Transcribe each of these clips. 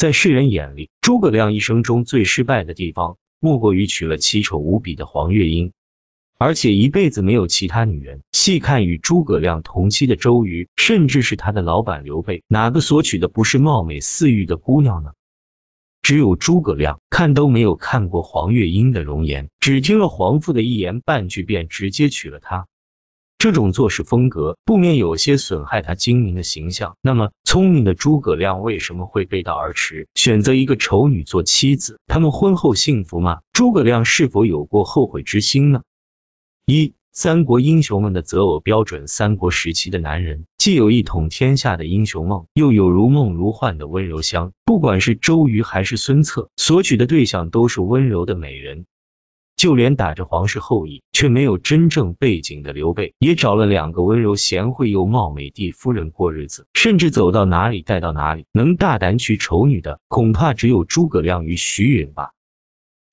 在世人眼里，诸葛亮一生中最失败的地方，莫过于娶了奇丑无比的黄月英，而且一辈子没有其他女人。细看与诸葛亮同期的周瑜，甚至是他的老板刘备，哪个所娶的不是貌美似玉的姑娘呢？只有诸葛亮看都没有看过黄月英的容颜，只听了黄父的一言半句，便直接娶了她。这种做事风格不免有些损害他精明的形象。那么，聪明的诸葛亮为什么会背道而驰，选择一个丑女做妻子？他们婚后幸福吗？诸葛亮是否有过后悔之心呢？一、三国英雄们的择偶标准。三国时期的男人既有一统天下的英雄梦，又有如梦如幻的温柔乡。不管是周瑜还是孙策，所娶的对象都是温柔的美人。就连打着皇室后裔却没有真正背景的刘备，也找了两个温柔贤惠又貌美的夫人过日子，甚至走到哪里带到哪里。能大胆娶丑女的，恐怕只有诸葛亮与徐允吧。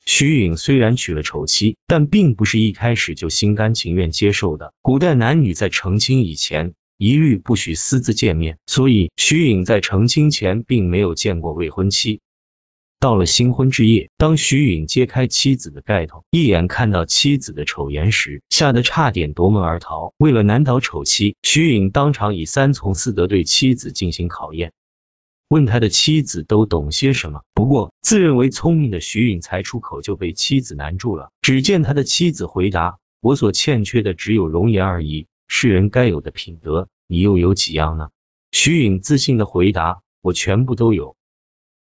徐允虽然娶了丑妻，但并不是一开始就心甘情愿接受的。古代男女在成亲以前，一律不许私自见面，所以徐允在成亲前并没有见过未婚妻。到了新婚之夜，当徐允揭开妻子的盖头，一眼看到妻子的丑颜时，吓得差点夺门而逃。为了难倒丑妻，徐允当场以三从四德对妻子进行考验，问他的妻子都懂些什么。不过自认为聪明的徐允才出口就被妻子难住了。只见他的妻子回答：“我所欠缺的只有容颜而已，世人该有的品德，你又有几样呢？”徐允自信的回答：“我全部都有。”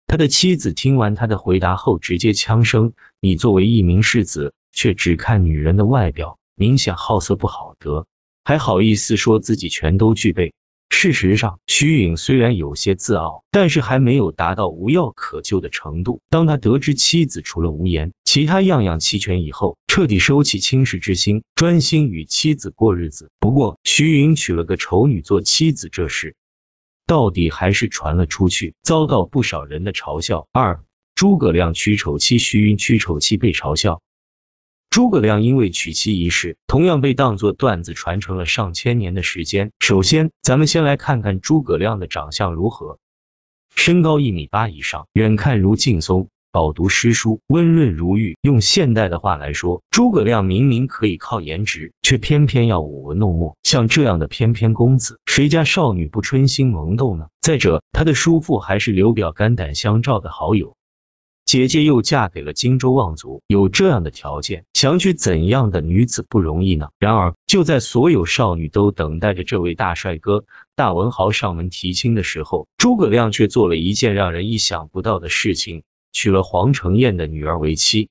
他的妻子听完他的回答后，直接枪声。你作为一名世子，却只看女人的外表，明显好色不好得，还好意思说自己全都具备。事实上，徐颖虽然有些自傲，但是还没有达到无药可救的程度。当他得知妻子除了无言，其他样样齐全以后，彻底收起轻视之心，专心与妻子过日子。不过，徐颖娶了个丑女做妻子这事。到底还是传了出去，遭到不少人的嘲笑。二，诸葛亮娶丑妻，徐云娶丑妻被嘲笑。诸葛亮因为娶妻一事，同样被当作段子传承了上千年的时间。首先，咱们先来看看诸葛亮的长相如何，身高一米八以上，远看如劲松。饱读诗书，温润如玉。用现代的话来说，诸葛亮明明可以靠颜值，却偏偏要舞文弄墨。像这样的翩翩公子，谁家少女不春心萌动呢？再者，他的叔父还是刘表肝胆相照的好友，姐姐又嫁给了荆州望族，有这样的条件，想娶怎样的女子不容易呢？然而，就在所有少女都等待着这位大帅哥、大文豪上门提亲的时候，诸葛亮却做了一件让人意想不到的事情。娶了黄承彦的女儿为妻。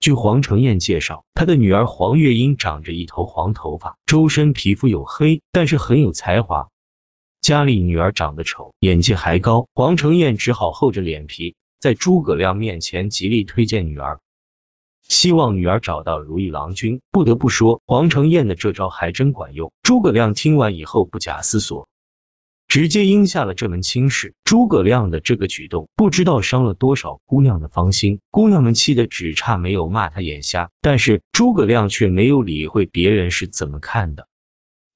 据黄承彦介绍，他的女儿黄月英长着一头黄头发，周身皮肤黝黑，但是很有才华。家里女儿长得丑，演技还高，黄承彦只好厚着脸皮，在诸葛亮面前极力推荐女儿，希望女儿找到如意郎君。不得不说，黄承彦的这招还真管用。诸葛亮听完以后不假思索。直接应下了这门亲事，诸葛亮的这个举动，不知道伤了多少姑娘的芳心，姑娘们气得只差没有骂他眼瞎，但是诸葛亮却没有理会别人是怎么看的，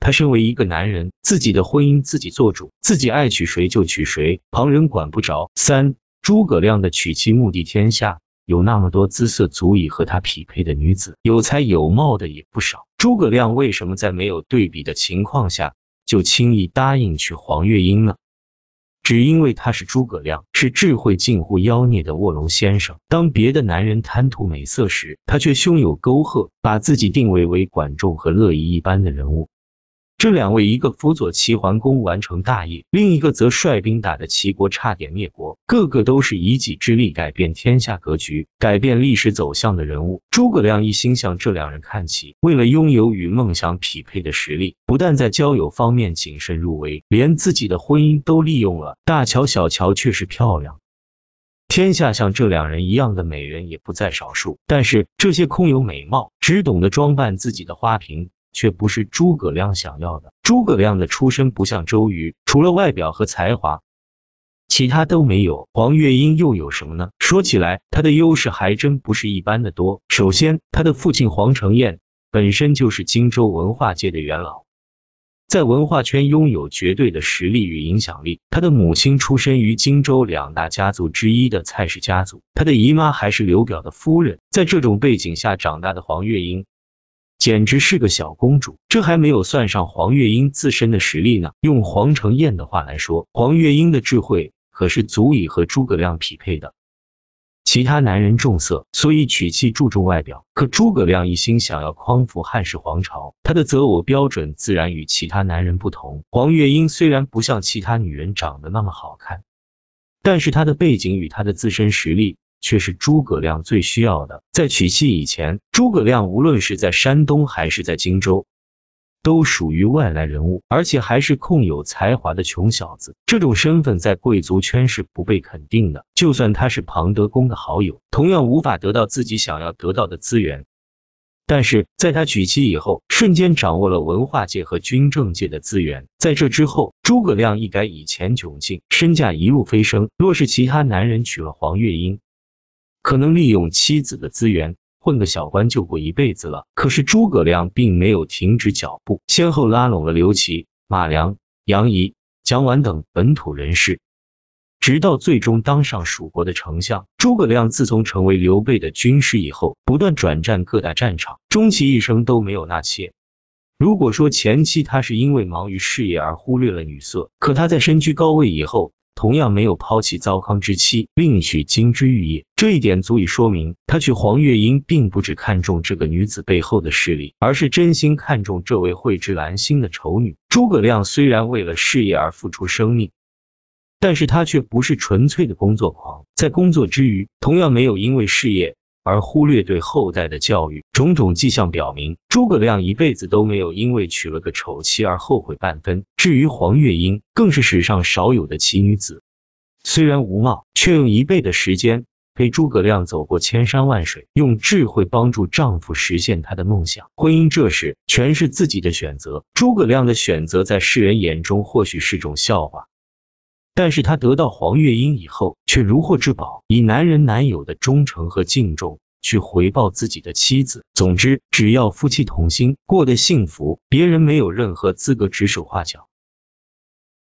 他身为一个男人，自己的婚姻自己做主，自己爱娶谁就娶谁，旁人管不着。三，诸葛亮的娶妻目的，天下有那么多姿色足以和他匹配的女子，有才有貌的也不少，诸葛亮为什么在没有对比的情况下？就轻易答应娶黄月英了，只因为他是诸葛亮，是智慧近乎妖孽的卧龙先生。当别的男人贪图美色时，他却胸有沟壑，把自己定位为管仲和乐毅一般的人物。这两位，一个辅佐齐桓公完成大业，另一个则率兵打的齐国差点灭国，个个都是以己之力改变天下格局、改变历史走向的人物。诸葛亮一心向这两人看齐，为了拥有与梦想匹配的实力，不但在交友方面谨慎入微，连自己的婚姻都利用了。大乔、小乔却是漂亮，天下像这两人一样的美人也不在少数。但是这些空有美貌，只懂得装扮自己的花瓶。却不是诸葛亮想要的。诸葛亮的出身不像周瑜，除了外表和才华，其他都没有。黄月英又有什么呢？说起来，他的优势还真不是一般的多。首先，他的父亲黄承彦本身就是荆州文化界的元老，在文化圈拥有绝对的实力与影响力。他的母亲出身于荆州两大家族之一的蔡氏家族，他的姨妈还是刘表的夫人。在这种背景下长大的黄月英。简直是个小公主，这还没有算上黄月英自身的实力呢。用黄承彦的话来说，黄月英的智慧可是足以和诸葛亮匹配的。其他男人重色，所以娶妻注重外表，可诸葛亮一心想要匡扶汉室皇朝，他的择偶标准自然与其他男人不同。黄月英虽然不像其他女人长得那么好看，但是她的背景与她的自身实力。却是诸葛亮最需要的。在娶妻以前，诸葛亮无论是在山东还是在荆州，都属于外来人物，而且还是空有才华的穷小子，这种身份在贵族圈是不被肯定的。就算他是庞德公的好友，同样无法得到自己想要得到的资源。但是在他娶妻以后，瞬间掌握了文化界和军政界的资源，在这之后，诸葛亮一改以前窘境，身价一路飞升。若是其他男人娶了黄月英，可能利用妻子的资源混个小官就过一辈子了。可是诸葛亮并没有停止脚步，先后拉拢了刘琦、马良、杨仪、蒋琬等本土人士，直到最终当上蜀国的丞相。诸葛亮自从成为刘备的军师以后，不断转战各大战场，终其一生都没有纳妾。如果说前期他是因为忙于事业而忽略了女色，可他在身居高位以后，同样没有抛弃糟糠之妻，另娶金枝玉叶，这一点足以说明他娶黄月英并不只看重这个女子背后的势力，而是真心看重这位慧质兰心的丑女。诸葛亮虽然为了事业而付出生命，但是他却不是纯粹的工作狂，在工作之余，同样没有因为事业。而忽略对后代的教育，种种迹象表明，诸葛亮一辈子都没有因为娶了个丑妻而后悔半分。至于黄月英，更是史上少有的奇女子，虽然无貌，却用一倍的时间陪诸葛亮走过千山万水，用智慧帮助丈夫实现他的梦想。婚姻这事，全是自己的选择。诸葛亮的选择，在世人眼中或许是种笑话。但是他得到黄月英以后，却如获至宝，以男人男友的忠诚和敬重去回报自己的妻子。总之，只要夫妻同心，过得幸福，别人没有任何资格指手画脚。